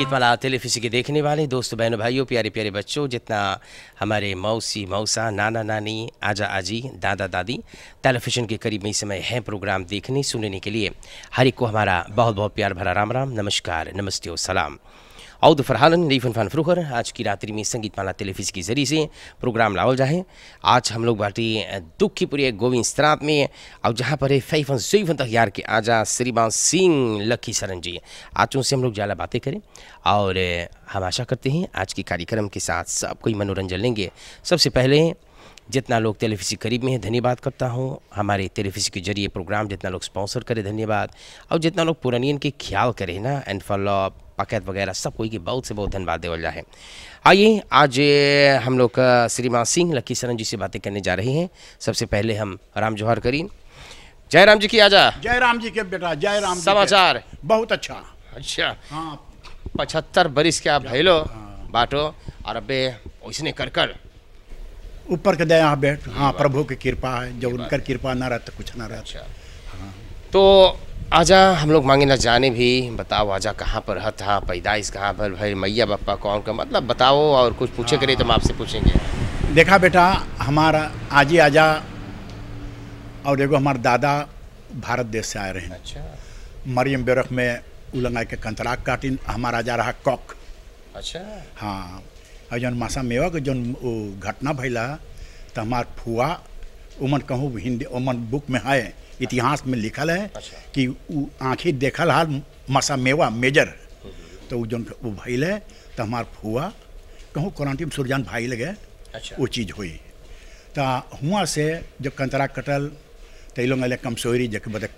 संगीतमाला टेलीफिसी के देखने वाले दोस्तों बहनों भाइयों प्यारे प्यारे बच्चों जितना हमारे मौसी मौसा नाना नानी आजा आजी दादा दादी टेलीफिशन के करीब में इस समय है प्रोग्राम देखने सुनने के लिए हर एक को हमारा बहुत बहुत प्यार भरा राम राम नमस्कार नमस्ते और सलाम औद फरहान रेफन फान फ्रोहर आज की रात्रि में संगीत माला टेलीफिज के जरिए से प्रोग्राम लाओ जाए आज हम लोग बाटी दुख की पुरी गोविंद स्त्राप में और जहाँ पर है फैफन सुईफन तक यार के आजा श्रीमान सिंह लखी सरन जी आज उनसे हम लोग ज़्यादा बातें करें और हम आशा करते हैं आज के कार्यक्रम के साथ सब कोई मनोरंजन लेंगे सबसे पहले जितना लोग टेलीफिसी करीब में है धन्यवाद करता हूँ हमारे टेलीफिसी के जरिए प्रोग्राम जितना लोग स्पॉन्सर करें धन्यवाद और जितना लोग पुरानियन के ख्याल करें ना एंड फॉलो अप पाकैत वगैरह सब कोई की बहुत से बहुत धन्यवाद देवल जाए आइए आज हम लोग श्रीमान सिंह लक्की सरन जी से बातें करने जा रहे हैं सबसे पहले हम राम जोहर करीन जय राम जी की आजा जय राम जी के बेटा जय राम समाचार बहुत अच्छा अच्छा हाँ पचहत्तर बरिस के आप भैलो हाँ। बाटो और अब उसने कर कर ऊपर के दया बैठ हाँ, हाँ प्रभु की कृपा है जब उनकर कृपा ना रहता तो कुछ ना रहता अच्छा हाँ। तो आजा हम लोग मांगे ना जाने भी बताओ आजा कहाँ पर हत था हाँ, पैदाइश कहाँ पर भाई मैया बप्पा कौन का मतलब बताओ और कुछ पूछे करे तो हम आपसे पूछेंगे देखा बेटा हमारा आजी आजा और एगो हमारे दादा भारत देश से आए रहे अच्छा मरियम बेरख में उलंगा के कंतराक काटिन हमारा आजा रहा कॉक अच्छा हाँ और जौन मासा मेवा के जो घटना भैला तो हमार फुआ उमन कहूँ हिंदी उमन बुक में है इतिहास में लिखल है अच्छा। कि आँखी देखल हाल मसा मेवा मेजर तो वो जन वो भैल है तो हमार फुआ कहूँ क्वारंटी में सूर्यजान भाई लगे अच्छा। वो चीज़ हुई तो हुआ से जब कंतरा कटल ते लोग कमसोरी जब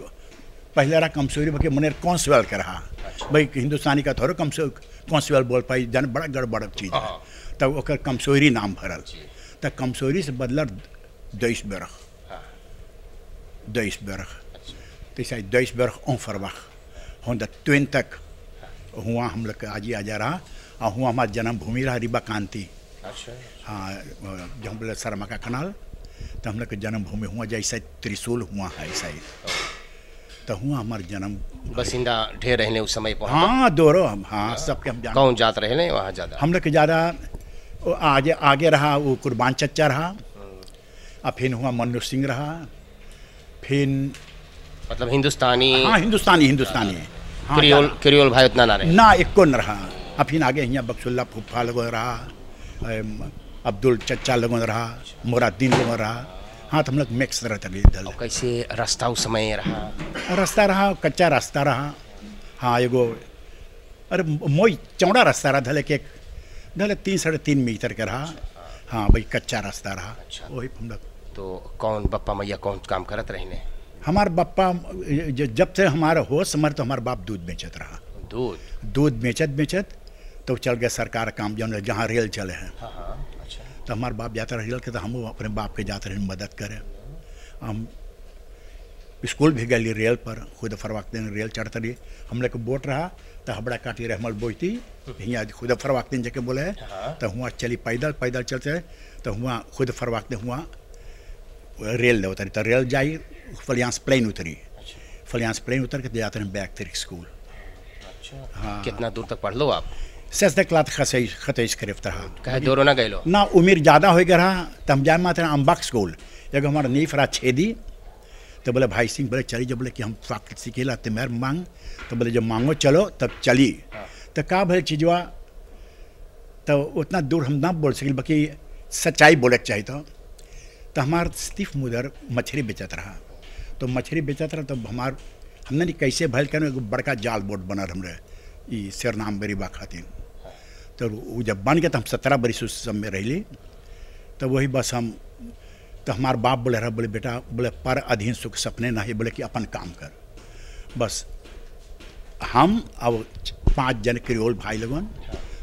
पहले रहा कमसोरी बके मनेर कॉन्सवेल के रहा अच्छा। भाई हिंदुस्तानी का थोड़ा तो कमसो कॉन्सवेल बोल पाई जान बड़ा गड़बड़ चीज़ है तब हाँ। तो कमसोरी नाम भरल तो कमसोरी से बदलर देश बरख Duisburg. Het is uit Duisburg onverwacht. 120 हुआ हम लोग आज आ जा रहा और हुआ हमारा जन्मभूमि रहा रिबा कांति अच्छा हाँ जो हम बोले शर्मा का कनाल तो हम लोग का जन्मभूमि हुआ जैसा त्रिशूल हुआ है ऐसा तो हुआ हमारे जन्म बसिंदा ढेर रहने उस समय पर हाँ दोरो हम हाँ सबके हम जान कौन जात रहे वहाँ ज़्यादा हम लोग के ज़्यादा आगे आगे रहा वो कुर्बान चच्चा रहा और फिर हुआ मनु सिंह रहा फिन मतलब हिंदुस्तानी हाँ हिंदुस्तानी हिंदुस्तानी है हाँ, क्रियोल क्रियोल भाई उतना ना रहे ना को न रहा अफिन आगे यहाँ बक्सुल्ला फुफा लगो रहा अब्दुल चचा लगो रहा मुराद्दीन लगो रहा हाँ तो हम लोग मिक्स रहता दल कैसे रास्ता उस समय रहा रास्ता रहा कच्चा रास्ता रहा हाँ एगो अरे मोई चौड़ा रास्ता रहा धले के धले तीन साढ़े तीन मीटर के रहा हाँ भाई कच्चा रास्ता रहा अच्छा। वही हम लोग तो कौन बप्पा मैया कौन काम करत रहने हमार बप्पा जब से हमारा हो हमार तो हमारे बाप दूध बेचत रहा दूध दूध बेचत बेचत तो चल गए सरकार काम जो जहाँ रेल चले हैं हाँ, हाँ अच्छा। तो हमारे बाप जाते रहे रेल के तो हम अपने बाप के जाते रहे मदद करें हम स्कूल भी गए रेल पर खुद दिन रेल चढ़ते रही हमने को बोट रहा तो हबड़ा काटी हमारे बोझती हाँ। हियाँ खुद दिन जैसे बोले है हाँ। तो हुआ चली पैदल पैदल चलते तो हुआ खुद दिन हुआ रेल उतरी तो रेल जाई फलियाँ प्लेन उतरी फलियाँ प्लेन उतर के जाते हैं बैक तरीक स्कूल हाँ कितना दूर तक पढ़ लो आप सस्ते क्लात खसेज खतेज करेफ तरह कहे दोरो ना गइलो ना उम्र ज़्यादा हो गया रहा तो हम जाए मात्र अम्बाक स्कूल जब हमारा नीफ फरा छेदी तो बोले भाई सिंह बोले चली जब बोले कि हम फाकत सीखेला तो मेर मांग तो बोले जब मांगो चलो तब चली तो का भले चीजवा तो उतना दूर हम ना बोल सके बाकी सच्चाई बोले चाहिए तो तो हमार सिर्फ मुदर मछली बेचत रहा तो मछली बेचत रहा तो हमार हमने नहीं कैसे भल कर एक बड़का जाल बोट बनल हमारे ये शेरनाम बरीबा खातिर तो वो जब बन गया तो हम सत्रह बरिस उस सब में रही तो वही बस हम तो हमार बाप बोले रहा बोले बेटा बोले पर अधीन सुख सपने ना है बोले कि अपन काम कर बस हम अब पाँच जन क्रियोल भाई लगन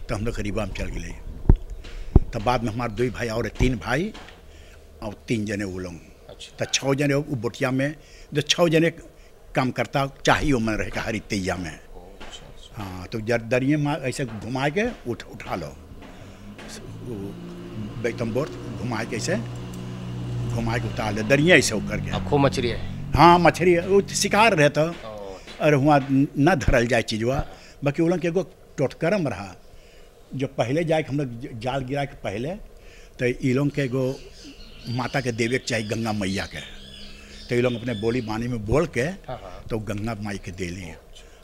तो हम लोग रिबा में चल गए तो बाद में हमारे दो भाई और तीन भाई और तीन जने उलोंग अच्छा। तो छः जने बोटिया में जो छः जने काम करता चाहिए मन का हरी तैया में अच्छा, अच्छा। हाँ तो जर दरिए ऐसे घुमा के उठ उठा लो बैतम बोर्ड घुमा के ऐसे घुमा के उतार लो दरिए ऐसे होकर के खूब मछली है हाँ मछली है वो शिकार रहता और अच्छा। वहाँ न धरल जाए चीज हुआ बाकी उन एगो टोटकरम रहा जो पहले जाए हम लोग जाल गिरा के पहले तो इलोंग के एगो माता के देवे के चाहे गंगा मैया के तो ये लोग अपने बोली बानी में बोल के हाँ, हाँ। तो गंगा माई के दे लिए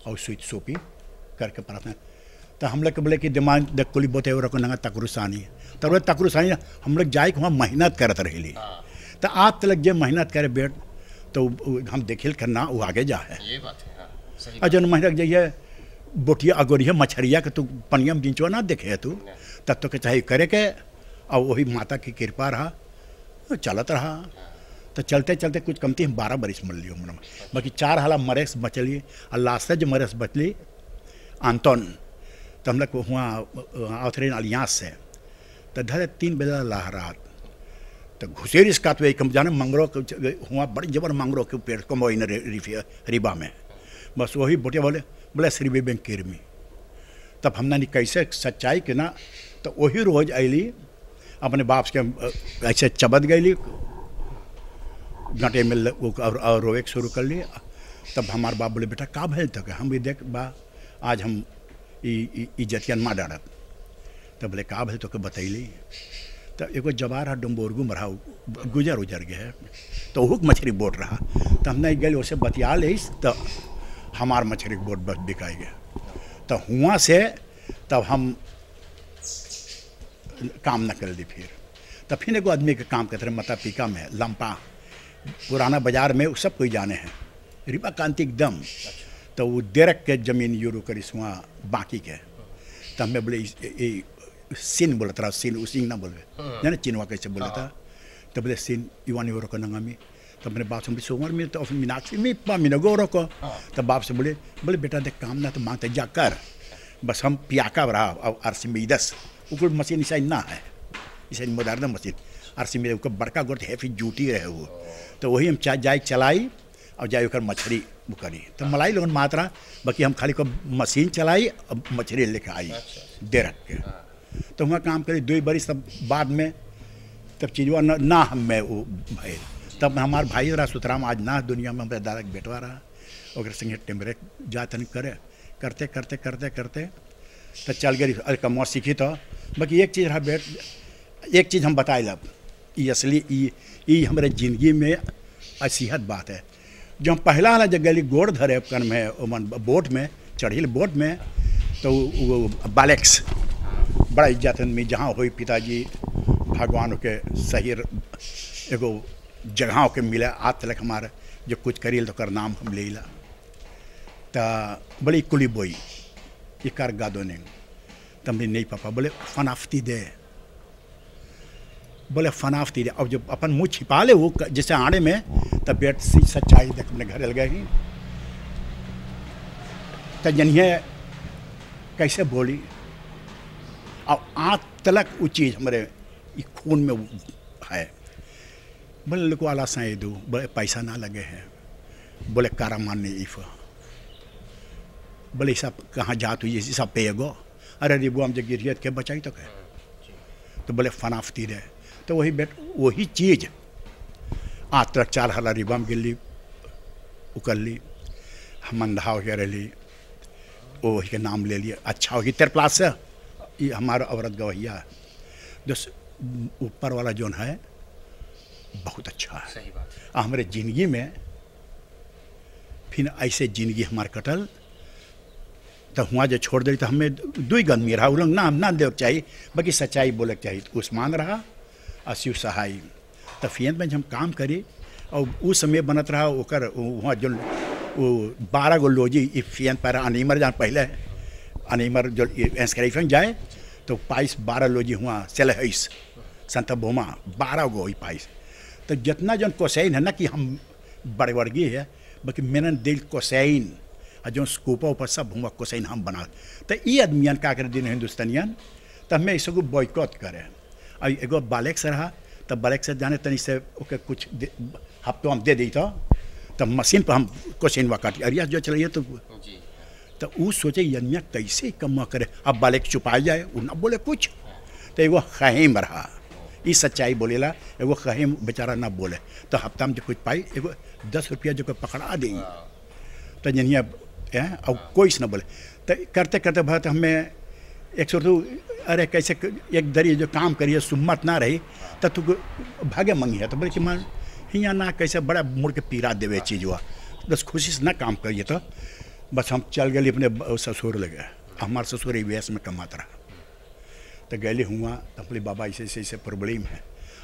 और स्वीट सोपी करके प्रार्थना तो हम लोग के बोले कि दिमाग देख कुली बोते हुए रखो नंगा तकरुसानी तब तो तकरुसानी हम लोग जाए वहाँ मेहनत करते रहे हाँ। तो आप तक जो मेहनत करे बेट तो हम देखिल करना वो आगे जा है और जो मेहनत जाइए बोटिया अगोरिया मछरिया के तू पनियम जिंचो ना देखे तू तब तो के चाहे करे के और वही माता की कृपा रहा तो चलत रहा तो चलते चलते कुछ कमती हम बारह बरिस मर लियो मन बाकी चार हाला मरेस बचलिए और लास्ट जो मरेस बचली आंतन तो हम लोग वहाँ आवथरेन अलियास से तो धरे तीन बजे लाह रात तो रिस का तो कम जाने मंगरो हुआ बड़े जबर मंगरो के पेड़ कम मोइन रिबा में बस वही बोटे बोले बोले श्री बेबें किरमी तब हमने कैसे सच्चाई के ना तो वही रोज अली अपने बाप के ऐसे चबत गई गटे में और, और रोवे शुरू कर लिए तब हमारे बाप बोले बेटा का भेल तक हम भी देख बा आज हम इज्जतियन माँ डर तब बोले का भेल तो बतैली तो एगो जवार है डम्बोरगू रहा गुजर उजर गए तो वह मछली बोट रहा तो नहीं गए उसे बतिया ली तो हमार मछली बोट बस बिकाई गए तो हुआ से तब हम काम ना कर दी फिर तो फिर एगो आदमी के काम करते रहे माता पीका में लंपा पुराना बाजार में वो सब कोई जाने हैं रिपा कांति एकदम तो वो देरक के जमीन यूरो करी वहाँ बाकी के तो हमें बोले सीन बोला था सीन उसी ना बोलवे हाँ। जाने चिनवा कैसे बोला था हाँ। तो बोले सिन युवान यूरो का नंगामी तो मेरे बाप से बोले सोमवार में तो मीनाक्षी में पा मीना गौरव तो बाप से बोले बोले बेटा देख काम ना तो माँ जा कर बस हम पियाका रहा और आरसी में इधस ऊपर मशीन ईसाई ना है ईसाई मदारदा मशीन सी मेरे बड़का गोट फिर जूटी रहे वो तो वही हम चाहे जाए चलाई और जाए ओकर मछली वो करी तो मलाई लोगन मात्रा बाकी हम खाली को मशीन चलाई और मछली लेके आई दे रख के तो वहाँ काम करी दो बरी सब बाद में तब चीजवा ना हम मैं वो भाई तब हमारे भाई रहा सुतराम आज ना दुनिया में हमारे दादा के बेटवा रहा और संगे टेमरे जातन करे करते करते करते करते तो चल गई अरे सीखी तो बाकी एक चीज़ हम एक चीज़ हम बताए लब ये असली ये हमारे ज़िंदगी में असीहत बात है जो हम पहला वाला जब गली गोड़ धरे कन में ओमन बोट में चढ़ी बोट में तो वो बालेक्स बड़ा इज्जत में जहाँ हो पिताजी भगवान के सही एगो जगह के मिले आज तक हमारे जो कुछ करिए तो कर नाम हम ले ला तो बड़ी कुली बोई Icargadoning. Também nem papa, boleh fanaf tidé. बोले फनाफ थी अब जब अपन मुँह छिपा ले वो जैसे आड़े में तबियत सी सच्चाई देख अपने घर लगे ही तो जनिए कैसे बोली और आँख तलक वो चीज़ हमारे खून में है बोले लोग वाला साई दो बोले पैसा ना लगे है बोले कारा मारने इफ़ भले सब कहाँ जात हुई जैसी सब पे गो अरे रिबू हम जब गिरियत के बचाई तो कह तो बोले फनाफती रहे तो वही बेट वही चीज़ आज तक चार हला रिबम गिल्ली उकल ली हम अंधा गया रही वो के नाम ले लिए अच्छा होगी तेरे प्लास से ये हमारा औरत गवैया जो ऊपर वाला जोन है बहुत अच्छा है सही बात हमारे ज़िंदगी में फिर ऐसे ज़िंदगी हमारे कटल तो हुआ जो छोड़ दिल तो हमें दुई गंदगी रहा उलंग नाम ना दे चाहिए बाकी सच्चाई बोलक चाहिए तो उस्मान रहा और शिव सहाय तो फिर में हम काम करी और उस समय बनत रहा ओकर वहाँ जो वो बारह गो लोजी फियन पैर अनिमर जान पहले अनिमर जो एंस्क्राइफन जाए तो पाइस बारह लोजी हुआ चल हईस संत भूमा बारह गो पाइस तो जितना जो कोसैन है ना कि हम बड़वर्गीय है बाकी मेन दिल कोसैन जो स्कूप ऊपर सब भूमक को हम बना तो ये आदमियन का कर दिन हिंदुस्तानियन तो हमें इसको बॉयकॉट करे और एगो बालेक से रहा तो बालेक से जाने तनि से ओके कुछ हफ्तों हम दे दी तो तब मशीन पर हम क्वेश्चन हुआ काट अरिया जो चलिए तो तो वो सोचे यनिया कैसे कमा करे अब बालक छुपाए जाए वो ना बोले कुछ तो एगो खहीम रहा ये सच्चाई बोलेला एगो खहेम बेचारा ना बोले तो हफ्ता में जो कुछ पाई एगो दस रुपया जो पकड़ा दी हाँ। तो जनिया है और कोई से ना बोले तो करते करते भरत हमें एक सौ अरे कैसे एक दरी जो काम करिए सुम्मत ना रही तो तू भागे मंगी है तो बोले कि मैं हियाँ ना कैसे बड़ा मुड़ के पीरा देवे चीज हुआ बस खुशी से ना काम करिए तो बस हम चल गए अपने ससुर लगे हमारे ससुर व्यस में कमाता रहा तो गए हुआ तो बोले बाबा ऐसे ऐसे ऐसे प्रॉब्लम है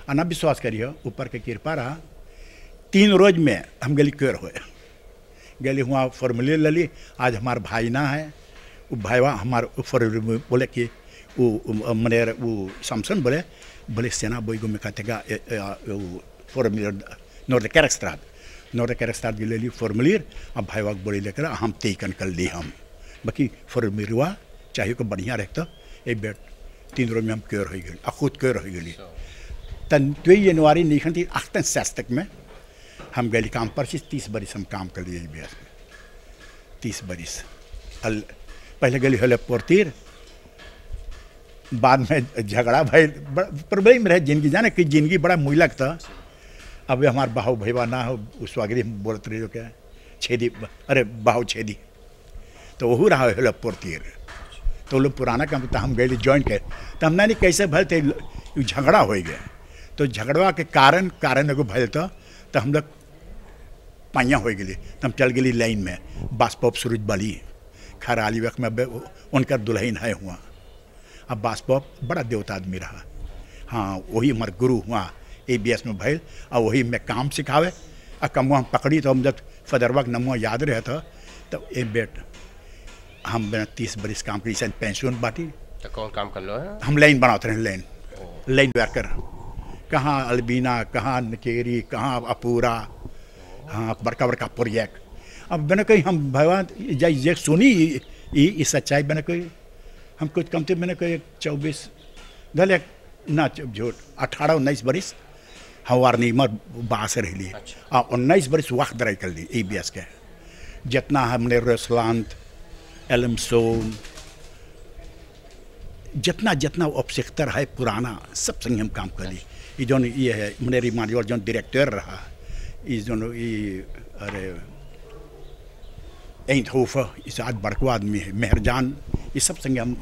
अना विश्वास करिए ऊपर के कृपा रहा तीन रोज में हम गली क्योर हुए गली हुआ फॉर्मूले लली आज हमारे भाई ना है वो भाईवा हमारे फॉर्मूले बोले कि वो मने वो सैमसन बोले बोले सेना बोई में कहते का फॉर्मूले नॉर्थ कैरेक्टर नॉर्थ कैरेक्टर भी ले ली फॉर्मूले अब भाईवा बोले लेकर हम तेकन कर ली हम बाकी फॉर्मूलवा चाहे को बढ़िया रहता तो, तीन रोज में हम क्योर हो गए खुद क्योर हो गई अच्छा। तन जनवरी नहीं खनती में हम काम परसिस तीस बरिस हम काम कलिए बेस में तीस बरिस अल पहले गली हल पोरतीर बाद में झगड़ा भाई प्रॉब्लम रहे जिंदगी जाने कि जिंदगी बड़ा मुइलक था अब हमार बाहू भैया ना हो उस वागरी बोलते रहे जो क्या छेदी अरे बाहू छेदी तो वह रहा हल पोरतीर तो लोग पुराना काम तो हम गए ज्वाइन कर तो हम नहीं कैसे भल थे झगड़ा हो गया तो झगड़वा के कारण कारण एगो भल तो हम लोग पाइया हो गई तो हम चल गई लाइन में बासपॉप सूरज बली खराली वक्त में उनका दुल्हन है हुआ अब बासपॉप बड़ा देवता आदमी रहा हाँ वही हमारे गुरु हुआ ए बी एस में भय और वही में काम सिखावे और कमुआ हम पकड़ी तो हम जब फदरवा के नमुआ याद रहे था तो, तो ए बेट हम तीस बरिस काम करी सैन पेंशन बाटी तो कौन काम कर लो है? हाँ? हम लाइन बनाते रहे लाइन लाइन वर्कर कहाँ अलबीना कहाँ नकेरी कहाँ अपूरा हाँ बड़का बड़का प्रोजेक्ट अब मैंने कही हम भगवान जाए जय सुनी ये सच्चाई मैंने कही हम कुछ कम थे मैंने कही चौबीस धल एक ना झूठ अठारह उन्नीस बरिस हम हमार नीमर बास रही अच्छा। आ उन्नीस बरिस वक्त रह कर ली ई बी के जितना हमने रोसलांत एलमसोन जितना जितना ऑब्सेक्टर है पुराना सब संग हम काम कर ली अच्छा। ये जो ये है मुनेरी मानियोर जो डायरेक्टर रहा है is दोनों ये अरे एंट होफा इस आज बड़को आदमी है मेहरजान ये सब संगे हम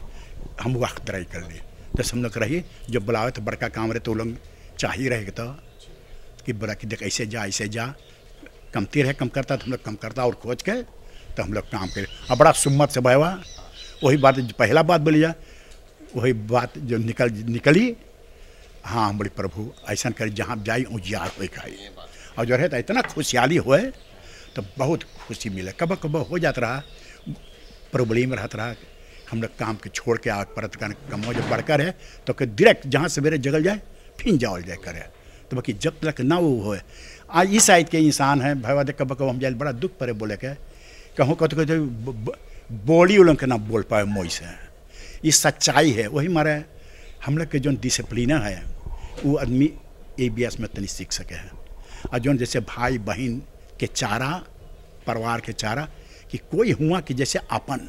हम वक्त दराई कर लिए तो हम लोग रही जब बुलावे तो बड़का काम रहे तो लोग चाहिए रहे तो कि बड़ा कि देख ऐसे जा ऐसे जा कमती रहे कम करता तो हम लोग कम करता और खोज के तो हम लोग काम करे और बड़ा सुम्मत से भयवा वही बात पहला बात बोली वही बात जो निकल निकली हाँ हम बोले प्रभु ऐसा करे जहाँ जाई उजियार हो खाई और जो है इतना खुशहाली हुए तो बहुत खुशी मिले कब कब हो जाता रहा प्रॉब्लम रहता रहा हम लोग काम के छोड़ के आग परत कर कम हो जब बढ़कर है तो कि डायरेक्ट जहाँ सवेरे जगल जाए फिर जाओ जाए करे तो बाकी जब तक ना वो हो आज इस साइड के इंसान हैं भाई वादे कब कब हम जाए बड़ा दुख पड़े बोले के कहूँ कहते कहते बोली उलंग के ना बोल पाए मोई से ये सच्चाई है वही मारे हम लोग के जो डिसिप्लिना है वो आदमी ए बी एस में तनी सीख सके हैं और जो जैसे भाई बहन के चारा परिवार के चारा कि कोई हुआ कि जैसे अपन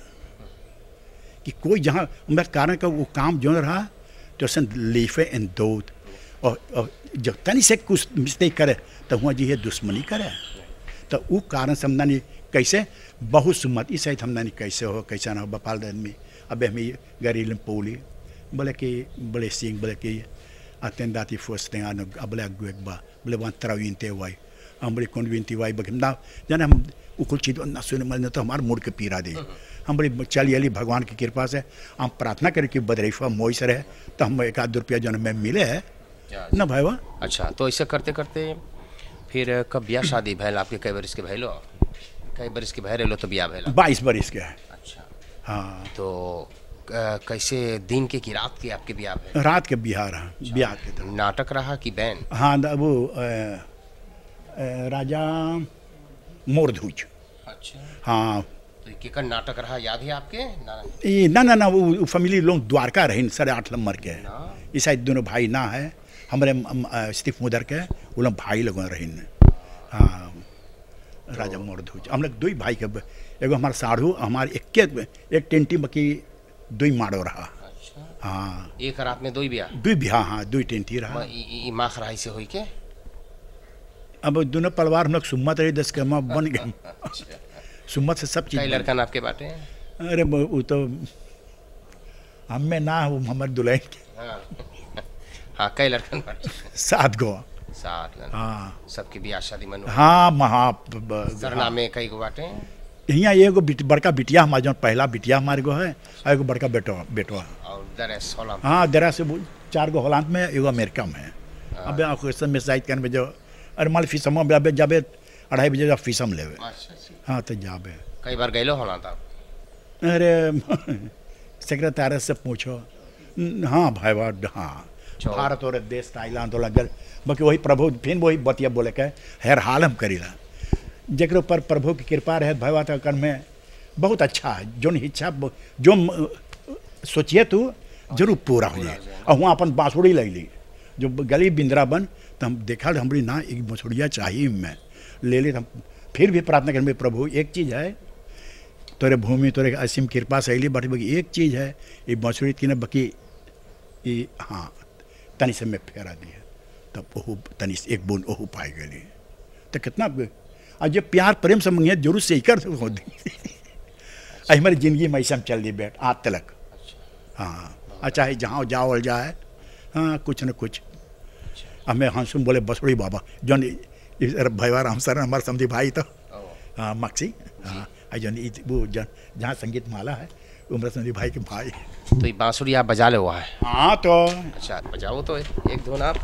कि कोई जहाँ उम्र कारण का वो काम जो रहा तो सन लीफे इन दूध और, और जब तनि से कुछ मिस्टेक करे तो हुआ जी ये दुश्मनी करे तो वो कारण से हमदानी कैसे सुमत इस हमदानी कैसे हो कैसा ना हो बपाल में अब हमें गरील पोली बोले कि बड़े सिंह बोले कि aten dati fost ten anu abla gwek ba ble wan trawinte wai ambre konwinti wai bakim na jana हम उकुल चीज सुन मल तो हमारे मूड के पीरा दे हमारी चली अली भगवान की कृपा से हम प्रार्थना करें कि बदरेश्वर मोईसर है तो हम एक आध रुपया जो हमें मिले है ना भाई वाह अच्छा तो ऐसे करते करते फिर कब ब्याह शादी भैल आपके कई बरिस के भैलो कई बरिस के भैलो तो ब्याह भैल बाईस बरिस के है अच्छा हाँ तो कैसे दिन के की रात के आपके ब्याह है रात के ब्याह रहा अच्छा। ब्याह के दौरान नाटक रहा कि बैन हाँ वो राजा मोरधुज अच्छा हाँ तो नाटक रहा याद है आपके ये ना ना ना वो फैमिली लोग द्वारका रहे साढ़े आठ नंबर के ये शायद दोनों भाई ना है हमारे स्टीफ मुदर के वो लोग भाई लोग रहे हाँ राजा तो मोरधुज हम लोग दो ही भाई के एगो हमारे साढ़ू हमारे एक एक टेंटी बाकी दुई माड़ो रहा अच्छा। हाँ एक रात में दुई ब्याह दुई ब्याह हाँ दुई टेंटी रहा माख रहा इसे हुई के अब दोनों पलवार हम लोग सुम्मत रही दस के माँ बन गए अच्छा। सुम्मत से सब चीज लड़का आपके बाटे अरे वो तो हम में ना वो हमारे दुलाई के हाँ, हाँ कई लड़का लड़कन सात गो सात हाँ सबकी ब्याह शादी मनु हाँ महा में हाँ। कई गो बाटे यहाँ एगो बिट, बड़का बिटिया हमारे जो पहला बिटिया हमारे गो है और एगो बड़का बेटो बेटो है हाँ दरा से चार गो होलांत में एगो अमेरिका में है हाँ। अब क्वेश्चन में शायद कहने जो अरे माल फीसम अब जाबे अढ़ाई बजे जब फीसम लेवे अच्छा, अच्छा। हाँ तो जाबे कई बार गए होलांत अरे सेक्रेटरी से पूछो हाँ भाई बात हाँ भारत और देश थाईलैंड बाकी वही प्रभु फिर वही बतिया बोले के हेर हाल हम करी ला जकरो पर प्रभु की कृपा रहे भगवत कर्म में बहुत अच्छा है जो इच्छा जो सोचिए तू जरूर पूरा हो जाए और वहाँ अपन बाँसुड़ी ले ली जो गली बिंद्रावन तो हम देखा हमारी ना एक बाँसुड़िया चाहिए मैं ले ली तो हम फिर भी प्रार्थना कर प्रभु एक चीज़ है तोरे भूमि तोरे असीम कृपा से अली बट एक चीज़ है ये बाँसुड़ी की ना बकी ये हाँ तनिस में फेरा दी है तब ओहू तनिस एक बूंद ओहू पाई गई तो कितना और जब प्यार प्रेम संबंध है जरूर सही कर होती अच्छा। हमारी ज़िंदगी में ऐसा हम चल दी बैठ आज तलक हाँ अच्छा है जहाँ जाओ जाए हाँ कुछ न कुछ हमें हंसुम बोले बसुड़ी बाबा जो भैया राम सर हमारे समझी भाई तो हाँ मक्सी हाँ जो वो जन जहाँ संगीत माला है उम्र समझी भाई के भाई तो ये बांसुरी आप बजा ले हुआ है हाँ तो अच्छा बजाओ तो एक धुन आप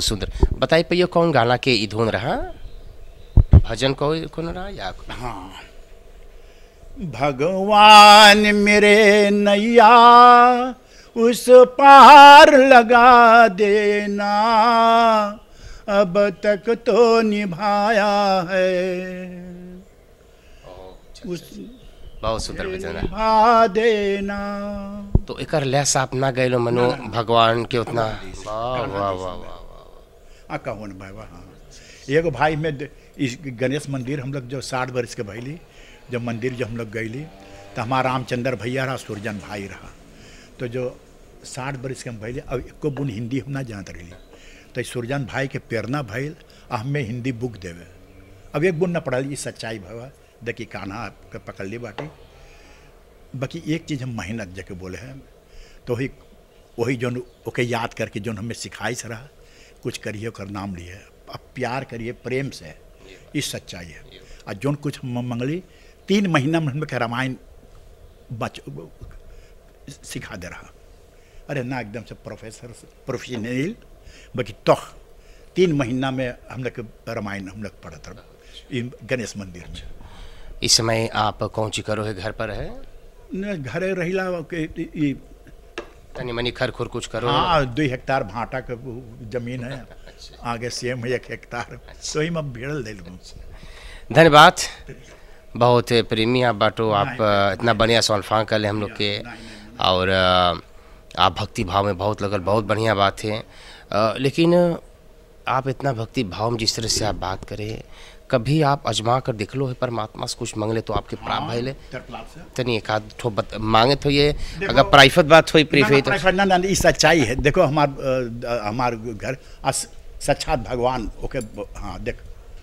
बहुत सुंदर बताइए पइयो कौन गाना के ई धुन रहा भजन को कौन रहा या हाँ भगवान मेरे नैया उस पार लगा देना अब तक तो निभाया है उस बहुत सुंदर भजन है देना तो एक लैस साप ना गए मनो भगवान के उतना वाह वाह वाह वाह हाँ कौन बाबा हाँ एक भाई में इस गणेश मंदिर हम लोग जो साठ बरस के भैली जब मंदिर जब हम लोग गैली तो हमारा रामचंद्र भैया रहा सूरजन भाई रहा तो जो साठ बरस के हम भैली अब एक बुन हिंदी हम ना जानते रही तो सुरजन भाई के प्रेरणा भैल हमें हिंदी बुक देवे अब एक बुन ना पढ़ल ये सच्चाई भवा देखी कान्हा के पकड़ ली बाटी बाकी एक चीज़ हम मेहनत जके बोले हैं तो वही वही जो ओके याद करके जो हमें सिखाई रहा कुछ करिए कर नाम लिए अब प्यार करिए प्रेम से इस सच्चाई है और जो कुछ मंगली तीन महीना में हमें रामायण बच सिखा दे रहा अरे ना एकदम से प्रोफेसर प्रोफेशनल बल्कि तो तीन महीना में हम लोग रामायण हम लोग पढ़ा था गणेश मंदिर में इस समय आप कौन सी करो है घर पर है घर रहिला तनी मनी खर खुर कुछ करो हाँ दो हेक्टार भाटा के जमीन है अच्छा। आगे सेम एक हेक्टार तो ही मैं भेड़ दे लूँ धन्यवाद बहुत प्रेमी आप बाटो आप इतना बढ़िया हाँ कर ले हम लोग के और आप भक्ति भाव में बहुत लगल बहुत बढ़िया बात है लेकिन आप इतना भक्ति भाव जिस तरह से आप बात करें कभी आप अजमा कर देख लो है परमात्मा से कुछ मांग ले तो आपके प्राप्त हाँ, ले तो नहीं एक आध मांगे तो ये अगर प्राइफत बात होई प्रीफेट तो ना ना ये सच्चाई है देखो हमार हमार घर सच्चात भगवान ओके हाँ देख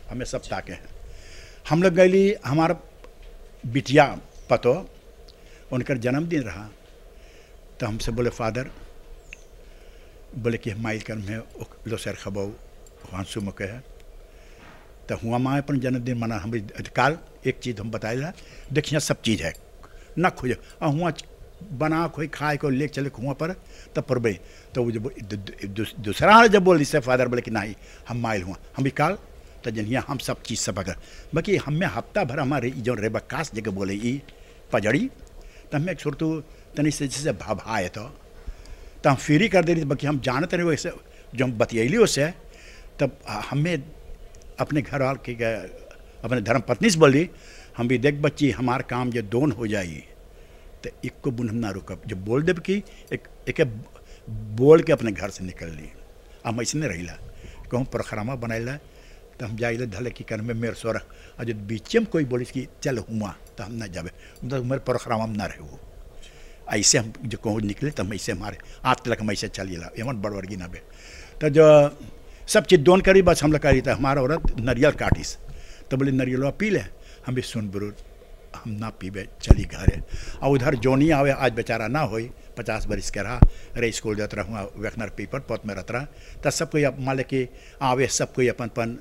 हमें सब ताके हैं हम लोग गई हमार बिटिया पतो उनका जन्मदिन रहा तो हमसे बोले फादर बोले कि माइल कर्म में लोसर खबाऊ हंसू मके है तो हुआ माए अपन जन्मदिन मना हम अधिकार एक चीज़ हम बताए जाए देखिए सब चीज़ है न खोज और हुआ बना खोई खाए को ले चले हुआ पर तब बे तो वो जब दूसरा दु, जब बोल से फादर बोले कि नहीं हम माइल हुआ हम भी काल तो जनिया हम सब चीज़ सब अगर बाकी हमें हफ्ता भर हमारे जो रेबकास जगह बोले ई पजड़ी तो हमें सुरतु तनि से जैसे भभाए तो तो हम फ्री कर दे रही बाकी हम जानते रहे वैसे जो हम बतियाली उससे तब हमें अपने घर वाल की अपने धर्म पत्नी से बोली हम भी देख बच्ची हमार काम जो दोन हो जाए तो एक को बुन ना रुकब जब बोल देव कि एक एक बोल के अपने घर से निकल ली हम ऐसे रही ला कहूँ प्रखरामा ला तो हम जाए धले कि कर में मेरे स्वर और जब बीचे में कोई बोली कि चल हुआ तो हम ना जाबे तो मेरे प्रोग्राम में ना रहे वो ऐसे हम जो कहूँ निकले तो हम ऐसे हमारे आज तक हम ऐसे चलिए एवं बड़वर्गी ना बे तो जो सब चीज़ डोन करी बस कह रही था हमारा औरत नरियल काटिस तो बोले नरियलवा पी लें हम भी सुन बरूर हम ना पीबे चली घर और उधर जोनी आवे आज बेचारा ना हो पचास बरिस के रहा रे स्कूल जत हुआ वेखनर पीपर पोत में रत रहा तो सब कोई मान कि आवे सब कोई अपन अपन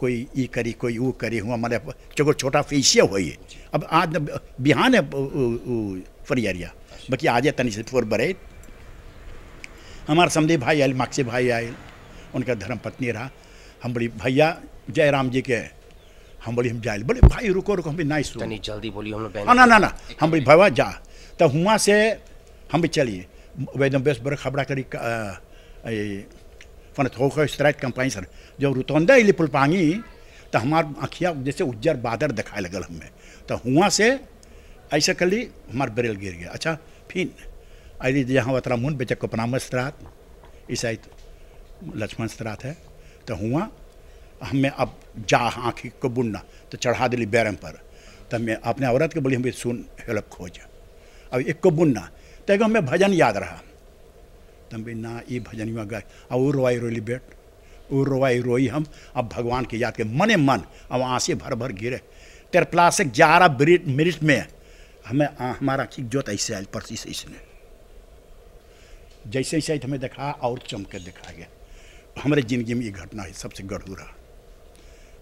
कोई ई करी कोई वो करी हुआ मान चको छोटा फीसिया हो अब आज बिहान है फरियरिया बाकी आज तनि से फोर बरे हमारे समझे भाई आए माक्सी भाई आए उनका धर्म पत्नी रहा हम बोली भैया जयराम जी के हम बोली हम जाए बोले भाई रुको रुको हम भी नाइस नहीं जल्दी बोली हम लोग हाँ, ना ना ना हम बोली भैया जा तो हुआ से हम भी चलिए वैदम बेस बड़े खबरा करी फन थोक स्त्राइट कंपाइन सर जब रुतौंदा इली पुलपांगी तो हमार अखिया जैसे उज्जर बादर दिखाए लगल हमें तो हुआ से ऐसा कर ली हमार बरेल गिर गया अच्छा फिर अरे जहाँ वतरा मुन बेचक को पनामस रात ईसाई लक्ष्मण सरा है तो हुआ हमें अब जा आँखी को बुनना तो चढ़ा दिली बैरम पर तो हमें अपने औरत के बोली हमें सुन हेल्प खोज अब एक को बुनना तो एक हमें भजन याद रहा तब तो ना ये भजन हुआ गए अब वो रोई रोली बेट वो रोई रोई हम अब भगवान की याद के मने मन अब आँसी भर भर गिरे तेरे प्लास्टिक ग्यारह मिनट में हमें आ, हमारा ठीक जोत ऐसे आए पड़ती से इसने जैसे ऐसे हमें देखा और चमके दिखा गया हमारे ज़िंदगी में ये घटना है सबसे गढ़ूरा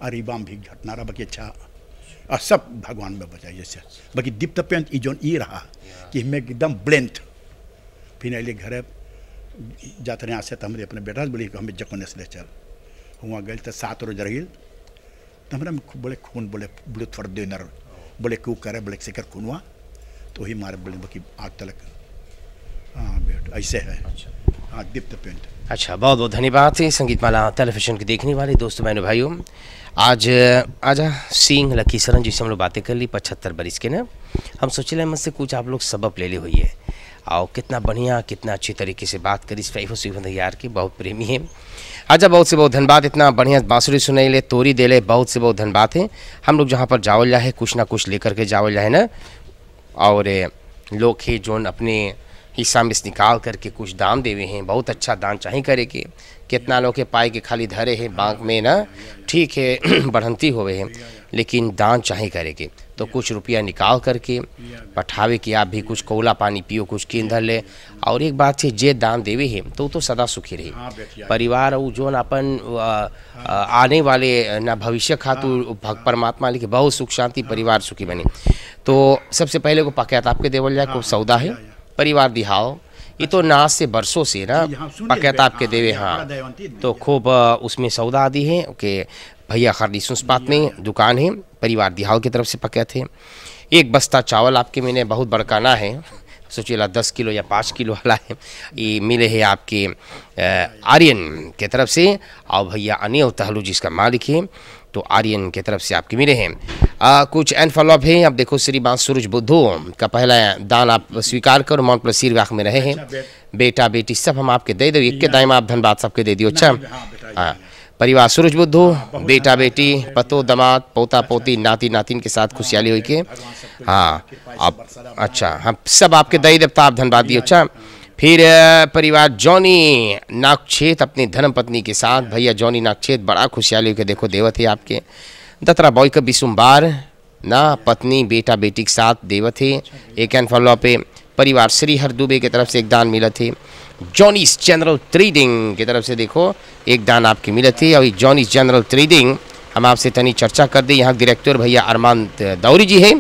अरिबाम भी घटना रहा बाकी अच्छा और सब भगवान में बचाए जैसे बाकी दीप्त ये जो ये रहा कि हमें एकदम ब्लेंथ फिर अलग घर जाते रहे यहाँ से तो हमारे अपने बेटा कि हमें जकोने से ले चल हुआ गए तो सात रोज रही तो हमारे बोले खून बोले ब्लू थोड़ा देनर बोले क्यों करे बोले से कर खून हुआ तो ही मारे बोले बाकी आग तलक हाँ बेट ऐसे है अच्छा। हाँ, दीप्त पेंट अच्छा बहुत बहुत धन्यवाद संगीत माला टेलीविजन के देखने वाले दोस्तों बहनों भाइयों आज आजा सिंह लकी सरन जी से हम लोग बातें कर ली पचहत्तर बरिस के ना हम रहे लें मुझसे कुछ आप लोग सबक ले ली हुई है और कितना बढ़िया कितना अच्छी तरीके से बात करी फैफो सिफन यार की बहुत प्रेमी है आजा बहुत से बहुत धन्यवाद इतना बढ़िया बाँसुरी सुने ले तोरी दे ले बहुत से बहुत धन्यवाद है हम लोग जहाँ पर जावल जाए कुछ ना कुछ लेकर के जावल जाए ना और लोग ही जोन अपने हिस्सा में इस निकाल करके कुछ दाम देवे हैं बहुत अच्छा दान चाहे करे के कितना लोग के पाए के खाली धरे हैं बांक में ना ठीक है बढ़ंती होवे हैं लेकिन दान चाहे करे के तो कुछ रुपया निकाल करके पठावे कि आप भी कुछ कोला पानी पियो कुछ धर ले और एक बात है जे दान देवे है तो तो सदा सुखी रहे हाँ, परिवार और जो अपन आने वाले ना भविष्य खातु हाँ। परमात्मा लेके बहुत सुख शांति परिवार सुखी बने तो सबसे पहले को पाकियात आपके देवल जाए को सौदा है परिवार दिहाओ ये तो अच्छा। नाज से बरसों से ना पकेत आपके हाँ, देवे हाँ तो खूब उसमें सौदा आदि है कि भैया खरदी सुस्पात में दुकान है परिवार दिहाओ की तरफ से पकैत है एक बस्ता चावल आपके मैंने बहुत बड़काना है सोचिए ला दस किलो या पाँच किलो वाला है ये मिले है आपके आर्यन के तरफ से और भैया अनिल तहलू जिसका मालिक है तो आर्यन की तरफ से आपके मिले हैं आ, कुछ एंड फॉलोअप है आप देखो श्री बांस सूरज बुद्धो का पहला दान आप स्वीकार कर मौन प्लस सीरगाह में रहे हैं अच्छा, बेटा बेटी सब हम आपके दे दो एक दाइम आप धनबाद सबके दे दियो अच्छा हाँ परिवार सूरज बुद्धो हाँ, बेटा अच्छा, बेटी अच्छा। पतो दमाद पोता अच्छा। पोती नाती नातिन के साथ खुशहाली हुई हाँ, के हाँ आप अच्छा हम सब आपके हाँ। दई देवता आप धनबाद दियो अच्छा फिर परिवार जॉनी नागछेत अपनी धर्म पत्नी के साथ भैया जॉनी नागछेत बड़ा खुशहाली के देखो देवत है आपके दतरा बॉय का बिसुम्बार ना पत्नी बेटा बेटी के साथ देवत है अच्छा, एक एंड फॉलो पे परिवार श्री हर दुबे की तरफ से एक दान मिला थे जॉनीस जनरल ट्रेडिंग की तरफ से देखो एक दान आपकी मिला थी और जॉनीस जनरल ट्रेडिंग हम आपसे तनी चर्चा कर दें यहाँ डायरेक्टर भैया अरमान दौरी जी है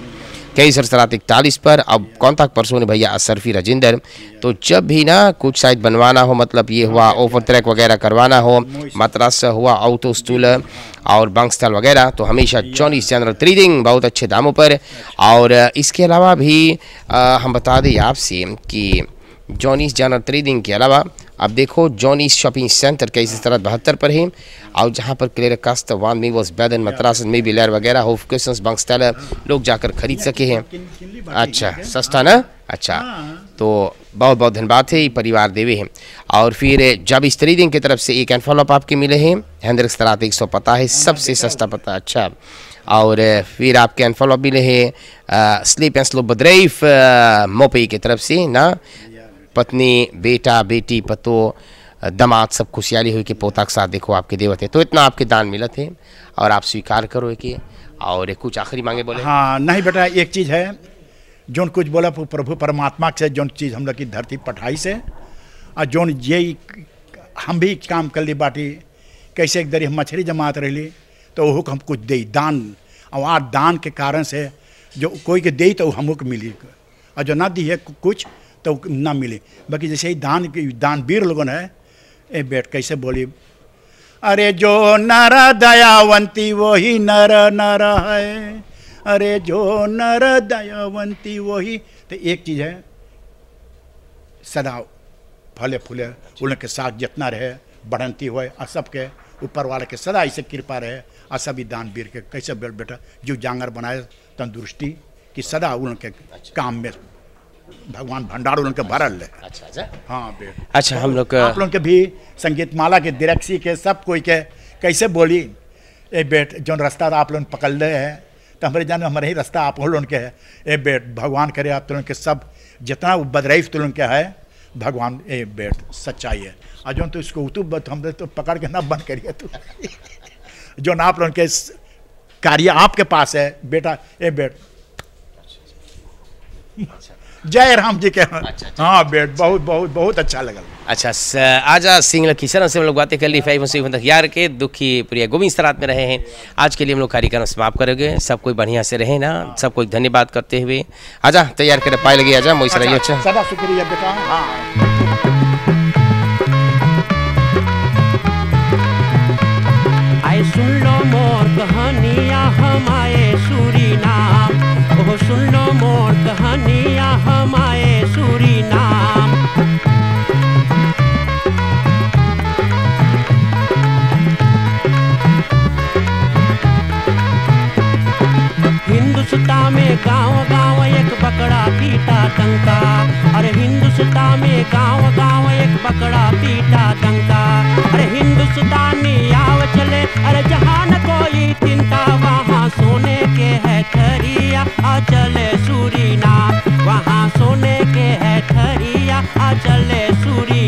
कई सर इकतालीस पर अब कौन था परसों भैया असरफी राजर तो जब भी ना कुछ शायद बनवाना हो मतलब ये हुआ ओवर ट्रैक वगैरह करवाना हो मद्रास हुआ आउटो स्टूल और बंगस्थल वगैरह तो हमेशा चौनीस जनरल ट्रेडिंग बहुत अच्छे दामों पर और इसके अलावा भी आ, हम बता दें आपसे कि जॉनीस जाना ट्रेडिंग के अलावा अब देखो जॉनीस शॉपिंग सेंटर का इसी तरह बहत्तर पर है और जहाँ पर क्लियर कास्त वन मे वस बैदन मतरासन मे बी लहर वगैरह हो क्वेश्चन बंगस्टैलर लोग जाकर खरीद सके हैं अच्छा सस्ता ना अच्छा तो बहुत बहुत धन्यवाद है परिवार देवे हैं और फिर जब इस ट्रेडिंग की तरफ से एक एनफॉलोअप आपके मिले हैं हेंद्र तरह एक सौ पता है सबसे सस्ता पता अच्छा और फिर आपके अनफॉलो मिले हैं स्लीप एंड स्लो बद्रैफ मोपई की तरफ से ना पत्नी बेटा बेटी पतो दमाद सब खुशहाली हुई कि पोता के साथ देखो आपके देवत है तो इतना आपके दान मिलत है और आप स्वीकार करो कि और कुछ आखिरी मांगे बोले हाँ नहीं बेटा एक चीज़ है जो कुछ बोला प्रभु परमात्मा से जो चीज़ हम लोग की धरती पठाई से और जो ये हम भी काम कर ली बाटी कैसे एक दरी मछली जमात रह ली तो वह हम कुछ दे दान और आज दान के कारण से जो कोई के दे तो हमको मिली और जो ना दी है कुछ तो ना मिले बाकी जैसे ही दान दान वीर लोगों ने ए बैठ कैसे बोली अरे जो नर दयावंती वही नर नर है अरे जो नर दयावंती वही तो एक चीज़ है सदा फले फूले उनके साथ जितना रहे बढ़ंती हुए और सबके ऊपर वाले के सदा ऐसे कृपा रहे और सभी वीर के कैसे बैठ बैठा जो जानवर बनाए तंदुरुस्ती कि सदा उनके काम में भगवान भंडारू उनके भरल अच्छा अच्छा हाँ अच्छा हम लोग आप लोग के भी संगीत माला के दिरक्षी के सब कोई के कैसे बोली ए बेट जो रास्ता आप लोग पकड़ ले है तो हमारे जान हमारे ही रास्ता आप लोग के है ए बेट भगवान करे आप लोग के सब जितना बदरईफ तुल के है भगवान ए बेट सच्चाई है और जो तो इसको उतु हम तो पकड़ के ना बंद करिए तू जो ना आप लोग के कार्य आपके पास है बेटा ए बेट अच्छा, अच्छा। जय राम जी के अच्छा, अच्छा। हाँ बेट बहुत बहुत बहुत अच्छा लगल अच्छा आज सिंह लखी सर से हम लोग बातें कर ली फाइव सिंह यार के दुखी प्रिय गोविंद सरात में रहे हैं आज के लिए हम लोग कार्यक्रम समाप्त करेंगे सब कोई बढ़िया से रहे ना हाँ। सब कोई धन्यवाद करते हुए आजा तैयार कर पाए लगे आजा मोई सर अच्छा, अच्छा सदा शुक्रिया बेटा हाँ गांव गांव एक बकड़ा पीटा दंगा अरे हिंदुस्तानी आव चले अरे जहान कोई चिंता वहाँ सोने के है थरिया आ चले ना वहाँ सोने के है थरिया आ चले सूरी